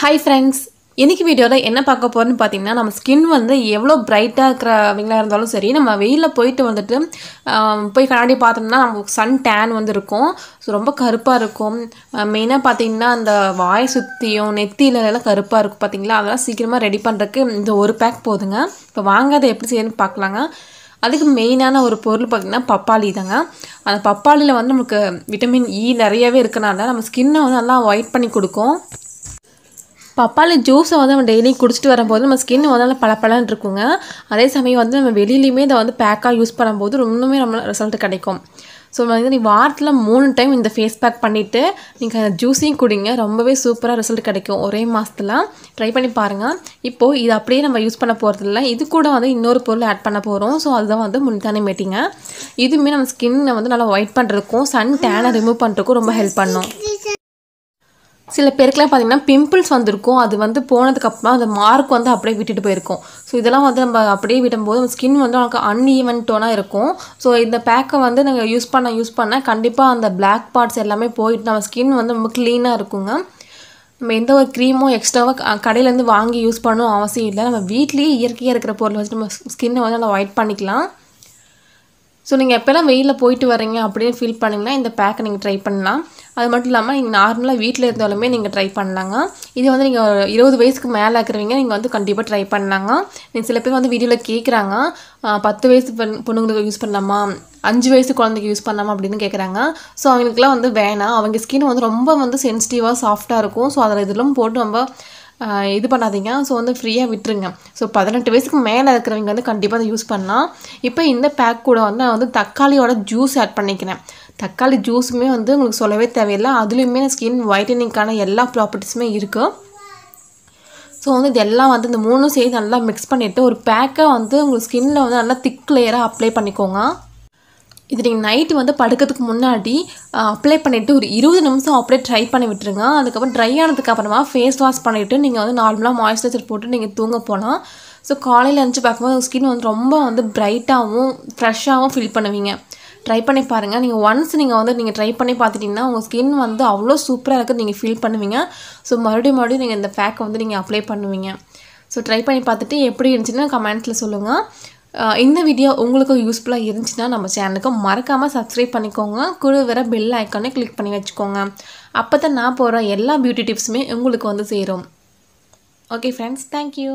hi friends இன்றைக்கி வீடியோவில் என்ன பார்க்க போகிறேன்னு பார்த்தீங்கன்னா நம்ம ஸ்கின் வந்து எவ்வளோ பிரைட்டாக இருக்கிறவங்களாக இருந்தாலும் சரி நம்ம வெயிலில் போயிட்டு வந்துட்டு போய் கண்ணாடி பார்த்தோம்னா நமக்கு சன் டேன் வந்து இருக்கும் ஸோ ரொம்ப கருப்பாக இருக்கும் மெயினாக பார்த்திங்கன்னா அந்த வாய் சுற்றியும் நெத்தியிலலாம் கருப்பாக இருக்கும் பார்த்திங்களா அதெல்லாம் சீக்கிரமாக ரெடி பண்ணுறதுக்கு இந்த ஒரு பேக் போதுங்க இப்போ வாங்காத எப்படி செய்யணும்னு பார்க்கலாங்க அதுக்கு மெயினான ஒரு பொருள் பார்த்திங்கன்னா பப்பாளி தாங்க அந்த பப்பாளியில் வந்து நமக்கு விட்டமின் இ e நிறையவே இருக்கனால நம்ம ஸ்கின்னை வந்து நல்லா ஒயிட் பண்ணி கொடுக்கும் பப்பாளி ஜூஸை வந்து நம்ம டெய்லியும் குடிச்சிட்டு வரும்போது நம்ம ஸ்கின் வந்து நல்லா பளபளன்னு இருக்குங்க அதே சமயம் வந்து நம்ம வெளியிலையுமே இதை வந்து பேக்காக யூஸ் பண்ணும்போது ரொம்பவே நம்ம ரிசல்ட் கிடைக்கும் ஸோ வந்து நீ வாரத்தில் மூணு டைம் இந்த ஃபேஸ் பேக் பண்ணிவிட்டு நீங்கள் ஜூஸையும் குடிங்க ரொம்பவே சூப்பராக ரிசல்ட் கிடைக்கும் ஒரே மாதத்தில் ட்ரை பண்ணி பாருங்கள் இப்போது இது அப்படியே நம்ம யூஸ் பண்ண போகிறதில்ல இது கூட வந்து இன்னொரு பொருள் ஆட் பண்ண போகிறோம் ஸோ அதுதான் வந்து முன்தானே மேட்டிங்க இதுவுமே நம்ம ஸ்கின்னை வந்து நல்லா ஒயிட் பண்ணுறதுக்கும் சன் டேனை ரிமூவ் பண்ணுறதுக்கும் ரொம்ப ஹெல்ப் பண்ணும் சில பேருக்குலாம் பார்த்திங்கன்னா பிம்பிள்ஸ் வந்திருக்கும் அது வந்து போனதுக்கப்புறம் அந்த மார்க் வந்து அப்படியே விட்டுட்டு போயிருக்கும் ஸோ இதெல்லாம் வந்து நம்ம அப்படியே விடும்போது ஸ்கின் வந்து நமக்கு அன்ஈவன் டோனாக இருக்கும் ஸோ இந்த பேக்கை வந்து நாங்கள் யூஸ் பண்ண யூஸ் பண்ண கண்டிப்பாக அந்த பிளாக் பார்ட்ஸ் எல்லாமே போயிட்டு நம்ம ஸ்கின் வந்து ரொம்ப க்ளீனாக இருக்குங்க நம்ம எந்த ஒரு க்ரீமோ எக்ஸ்ட்ராவாக கடையிலேருந்து வாங்கி யூஸ் பண்ணணும் அவசியம் இல்லை நம்ம வீட்லேயே இயற்கையாக இருக்கிற பொருள் வச்சு நம்ம ஸ்கின்னை வந்து நல்லா ஒயிட் பண்ணிக்கலாம் ஸோ நீங்கள் எப்போல்லாம் வெயிலில் போயிட்டு வரீங்க அப்படின்னு ஃபீல் பண்ணிங்கன்னா இந்த பேக்கை நீங்கள் ட்ரை பண்ணலாம் அது மட்டும் இல்லாமல் நீங்கள் நார்மலாக வீட்டில் இருந்தாலுமே நீங்கள் ட்ரை பண்ணலாங்க இது வந்து நீங்கள் இருபது வயசுக்கு மேலே இருக்கிறவங்க நீங்கள் வந்து கண்டிப்பாக ட்ரை பண்ணலாங்க நீங்கள் சில பேர் வந்து வீடியோவில் கேட்குறாங்க பத்து வயசு பெண் பொண்ணுங்களுக்கு யூஸ் பண்ணலாமா அஞ்சு வயசு குழந்தைக்கு யூஸ் பண்ணலாமா அப்படின்னு கேட்குறாங்க ஸோ அவங்களுக்குலாம் வந்து வேணாம் அவங்க ஸ்கின் வந்து ரொம்ப வந்து சென்சிட்டிவாக சாஃப்ட்டாக இருக்கும் ஸோ அதில் இதெல்லாம் போட்டு ரொம்ப இது பண்ணாதீங்க ஸோ வந்து ஃப்ரீயாக விட்டுருங்க ஸோ பதினெட்டு வயசுக்கு மேலே இருக்கிறவங்க வந்து கண்டிப்பாக அதை யூஸ் பண்ணலாம் இப்போ இந்த பேக் கூட வந்து நான் வந்து தக்காளியோட ஜூஸ் ஆட் பண்ணிக்கிறேன் தக்காளி ஜூஸுமே வந்து உங்களுக்கு சொல்லவே தேவையில்லை அதுலேயுமே ஸ்கின் ஒயிட்டனிங்க்கான எல்லா ப்ராப்பர்ட்டிஸுமே இருக்குது ஸோ வந்து இதெல்லாம் வந்து இந்த மூணும் சேர்த்து நல்லா மிக்ஸ் பண்ணிவிட்டு ஒரு பேக்கை வந்து உங்களுக்கு ஸ்கின்னில் வந்து நல்லா திக் லேயராக அப்ளை பண்ணிக்கோங்க இது நீங்கள் நைட்டு வந்து படுக்கிறதுக்கு முன்னாடி அப்ளை பண்ணிவிட்டு ஒரு இருபது நிமிஷம் அப்படியே ட்ரை பண்ணி விட்டுருங்க அதுக்கப்புறம் ட்ரை ஆனதுக்கு அப்புறமா ஃபேஸ் வாஷ் பண்ணிவிட்டு நீங்கள் வந்து நார்மலாக மாய்ஸ்சரைசர் போட்டு நீங்கள் தூங்க போகலாம் ஸோ காலையில் எழுந்து பார்க்கும்போது ஸ்கின் வந்து ரொம்ப வந்து பிரைட்டாகவும் ஃப்ரெஷ்ஷாகவும் ஃபீல் பண்ணுவீங்க ட்ரை பண்ணி பாருங்கள் நீங்கள் ஒன்ஸ் நீங்கள் வந்து நீங்கள் ட்ரை பண்ணி பார்த்துட்டிங்கன்னா உங்கள் ஸ்கின் வந்து அவ்வளோ சூப்பராக இருக்குது நீங்கள் ஃபீல் பண்ணுவீங்க ஸோ மறுபடியும் மறுபடியும் நீங்கள் இந்த பேக்கை வந்து நீங்கள் அப்ளை பண்ணுவீங்க ஸோ ட்ரை பண்ணி பார்த்துட்டு எப்படி இருந்துச்சுன்னா கமெண்ட்ஸில் சொல்லுங்கள் இந்த வீடியோ உங்களுக்கு யூஸ்ஃபுல்லாக இருந்துச்சுன்னா நம்ம சேனலுக்கு மறக்காமல் சப்ஸ்கிரைப் பண்ணிக்கோங்க கூட வர பெல் ஐக்கானே கிளிக் பண்ணி வச்சுக்கோங்க அப்போ தான் நான் போகிற எல்லா பியூட்டி டிப்ஸுமே உங்களுக்கு வந்து சேரும் ஓகே ஃப்ரெண்ட்ஸ் தேங்க்யூ